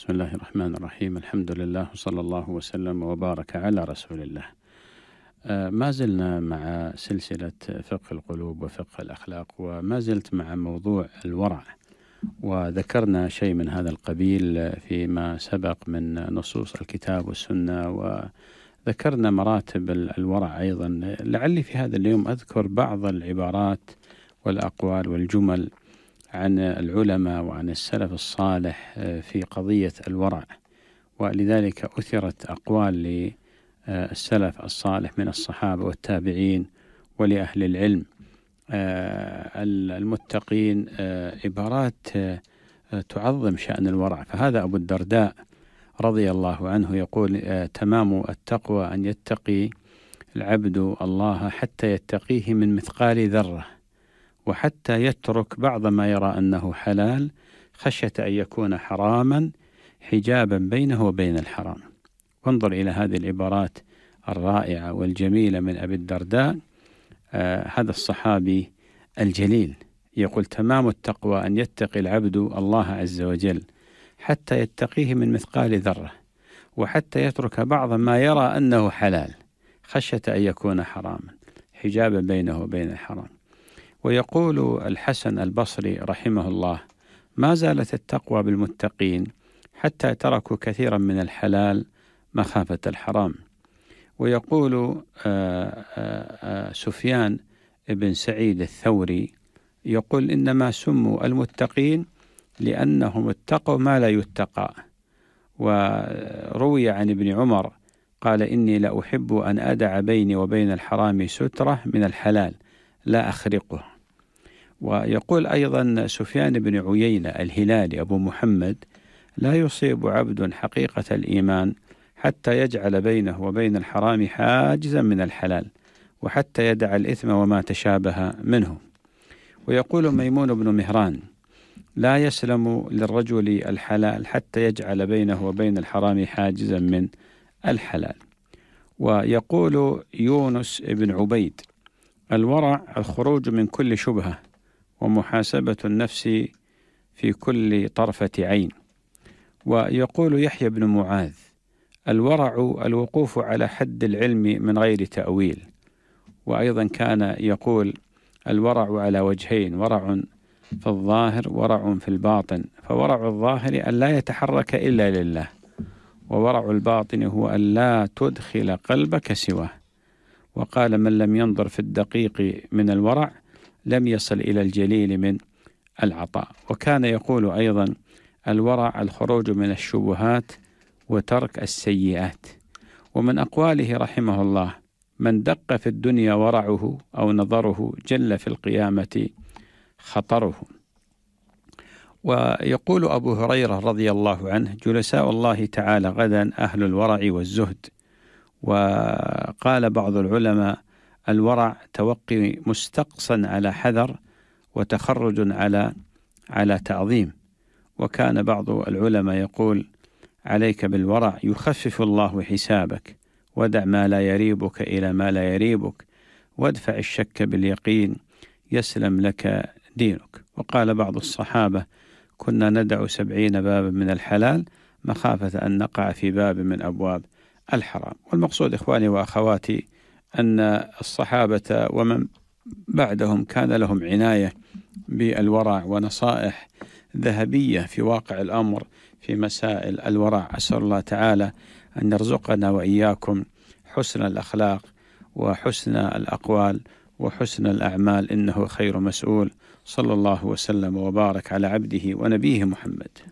بسم الله الرحمن الرحيم الحمد لله وصلى الله وسلم وبارك على رسول الله ما زلنا مع سلسلة فقه القلوب وفقه الأخلاق وما زلت مع موضوع الورع وذكرنا شيء من هذا القبيل فيما سبق من نصوص الكتاب والسنة وذكرنا مراتب الورع أيضا لعلي في هذا اليوم أذكر بعض العبارات والأقوال والجمل عن العلماء وعن السلف الصالح آه، في قضية الورع ولذلك أثرت أقوال للسلف آه، الصالح من الصحابة والتابعين ولأهل العلم آه، المتقين عبارات تعظم شأن الورع فهذا أبو الدرداء رضي الله عنه يقول تمام التقوى أن يتقي العبد الله حتى يتقيه من مثقال ذرة وحتى يترك بعض ما يرى أنه حلال خشية أن يكون حراما حجابا بينه وبين الحرام وانظر إلى هذه العبارات الرائعة والجميلة من أبي الدرداء آه هذا الصحابي الجليل يقول تمام التقوى أن يتقي العبد الله عز وجل حتى يتقيه من مثقال ذرة وحتى يترك بعض ما يرى أنه حلال خشية أن يكون حراما حجابا بينه وبين الحرام ويقول الحسن البصري رحمه الله ما زالت التقوى بالمتقين حتى تركوا كثيرا من الحلال مخافة الحرام ويقول آه، آه، آه، سفيان بن سعيد الثوري يقول إنما سموا المتقين لأنهم اتقوا ما لا يتقى وروي عن ابن عمر قال إني لأحب أن أدع بيني وبين الحرام سترة من الحلال لا أخرقه ويقول أيضا سفيان بن عيينة الهلالي أبو محمد لا يصيب عبد حقيقة الإيمان حتى يجعل بينه وبين الحرام حاجزا من الحلال وحتى يدع الإثم وما تشابه منه ويقول ميمون بن مهران لا يسلم للرجل الحلال حتى يجعل بينه وبين الحرام حاجزا من الحلال ويقول يونس بن عبيد الورع الخروج من كل شبهه ومحاسبة النفس في كل طرفة عين ويقول يحيى بن معاذ الورع الوقوف على حد العلم من غير تأويل وأيضا كان يقول الورع على وجهين ورع في الظاهر ورع في الباطن فورع الظاهر أن لا يتحرك إلا لله وورع الباطن هو أن لا تدخل قلبك سواه وقال من لم ينظر في الدقيق من الورع لم يصل إلى الجليل من العطاء وكان يقول أيضا الورع الخروج من الشبهات وترك السيئات ومن أقواله رحمه الله من دق في الدنيا ورعه أو نظره جل في القيامة خطره ويقول أبو هريرة رضي الله عنه جلساء الله تعالى غدا أهل الورع والزهد وقال بعض العلماء الورع توقي مستقصا على حذر وتخرج على على تعظيم وكان بعض العلماء يقول عليك بالورع يخفف الله حسابك ودع ما لا يريبك الى ما لا يريبك وادفع الشك باليقين يسلم لك دينك وقال بعض الصحابه كنا ندع سبعين بابا من الحلال مخافه ان نقع في باب من ابواب الحرام والمقصود اخواني واخواتي أن الصحابة ومن بعدهم كان لهم عناية بالورع ونصائح ذهبية في واقع الأمر في مسائل الورع أسأل الله تعالى أن يرزقنا وإياكم حسن الأخلاق وحسن الأقوال وحسن الأعمال إنه خير مسؤول صلى الله وسلم وبارك على عبده ونبيه محمد